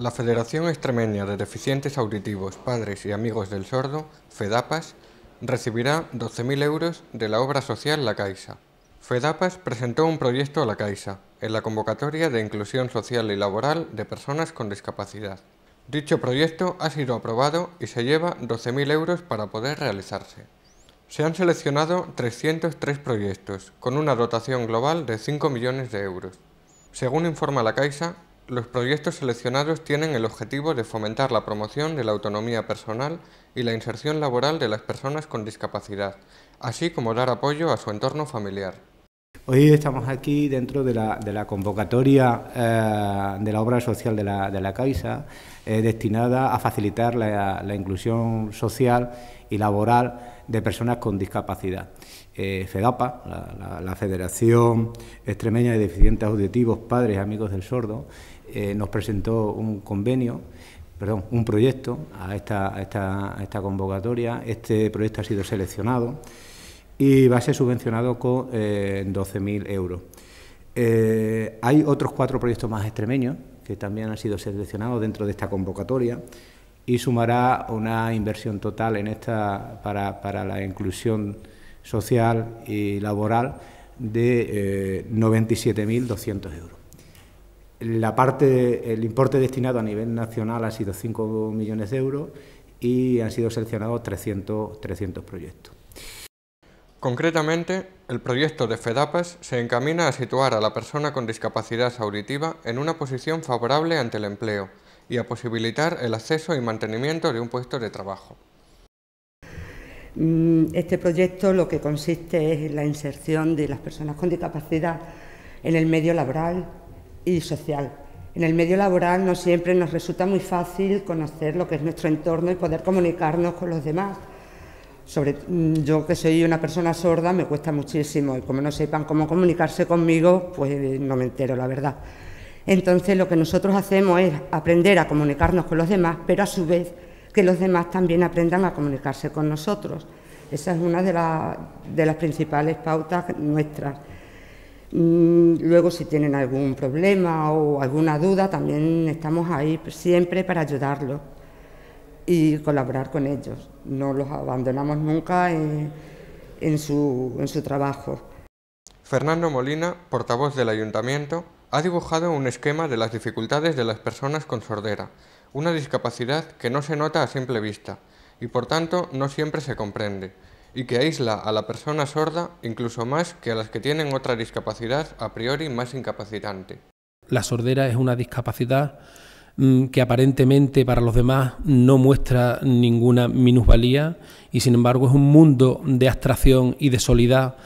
La Federación Extremeña de Deficientes Auditivos, Padres y Amigos del Sordo, FEDAPAS, recibirá 12.000 euros de la obra social La Caixa. FEDAPAS presentó un proyecto a La Caixa, en la convocatoria de inclusión social y laboral de personas con discapacidad. Dicho proyecto ha sido aprobado y se lleva 12.000 euros para poder realizarse. Se han seleccionado 303 proyectos, con una dotación global de 5 millones de euros. Según informa la Caixa, los proyectos seleccionados tienen el objetivo de fomentar la promoción de la autonomía personal y la inserción laboral de las personas con discapacidad, así como dar apoyo a su entorno familiar. Hoy estamos aquí dentro de la, convocatoria eh, de la obra social de la, Caixa, eh, destinada a facilitar la, inclusión social y laboral de personas con discapacidad. Eh, FEDAPA, la, la Federación Extremeña de Deficientes Auditivos, Padres y Amigos del Sordo, eh, nos presentó un convenio, perdón, un proyecto a esta, esta, convocatoria. Este proyecto ha sido seleccionado y va a ser subvencionado con 12.000 eh, euros. Eh, hay otros cuatro proyectos más extremeños que también han sido seleccionados dentro de esta convocatoria y sumará una inversión total en esta para, la inclusión social y laboral de 97.200 euros. La parte, el importe destinado a nivel nacional ha sido 5 millones de euros y han sido seleccionados 300, proyectos. Concretamente, el proyecto de FEDAPAS se encamina a situar a la persona con discapacidad auditiva en una posición favorable ante el empleo y a posibilitar el acceso y mantenimiento de un puesto de trabajo. Mm, este proyecto lo que consiste es en la inserción de las personas con discapacidad en el medio laboral, y social. En el medio laboral no siempre nos resulta muy fácil conocer lo que es nuestro entorno y poder comunicarnos con los demás. Sobre, mm, yo que soy una persona sorda me cuesta muchísimo y como no sepan cómo comunicarse conmigo, pues no me entero, la verdad. Entonces lo que nosotros hacemos es aprender a comunicarnos con los demás, pero a su vez que los demás también aprendan a comunicarse con nosotros. Esa es una de, de las principales pautas nuestras. Mm, luego, si tienen algún problema o alguna duda, también estamos ahí siempre para ayudarlos y colaborar con ellos. No los abandonamos nunca en, su, en su trabajo. Fernando Molina, portavoz del ayuntamiento, ha dibujado un esquema de las dificultades de las personas con sordera, una discapacidad que no se nota a simple vista y por tanto no siempre se comprende y que aísla a la persona sorda incluso más que a las que tienen otra discapacidad a priori más incapacitante. La sordera es una discapacidad mm, que aparentemente para los demás no muestra ninguna minusvalía y sin embargo es un mundo de abstracción y de soledad,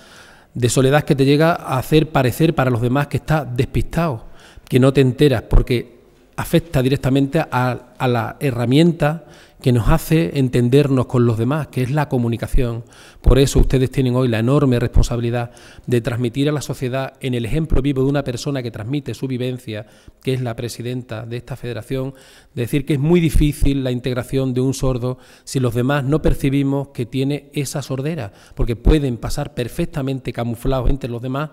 de soledad que te llega a hacer parecer para los demás que estás despistado, que no te enteras porque afecta directamente a, a la herramienta que nos hace entendernos con los demás, que es la comunicación. Por eso ustedes tienen hoy la enorme responsabilidad de transmitir a la sociedad en el ejemplo vivo de una persona que transmite su vivencia, que es la presidenta de esta federación, decir que es muy difícil la integración de un sordo si los demás no percibimos que tiene esa sordera, porque pueden pasar perfectamente camuflados entre los demás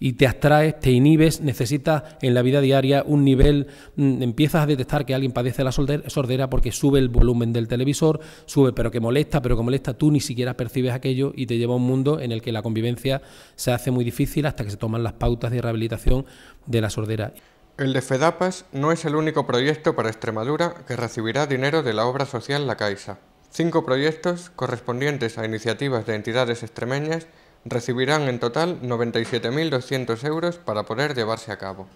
y te atraes, te inhibes, necesitas en la vida diaria un nivel, mm, empiezas a detectar que alguien padece la sordera porque sube el volumen del televisor, sube pero que molesta, pero que molesta, tú ni siquiera percibes aquello y te lleva a un mundo en el que la convivencia se hace muy difícil hasta que se toman las pautas de rehabilitación de la sordera. El de FEDAPAS no es el único proyecto para Extremadura que recibirá dinero de la obra social La Caixa. Cinco proyectos correspondientes a iniciativas de entidades extremeñas recibirán en total 97.200 euros para poder llevarse a cabo.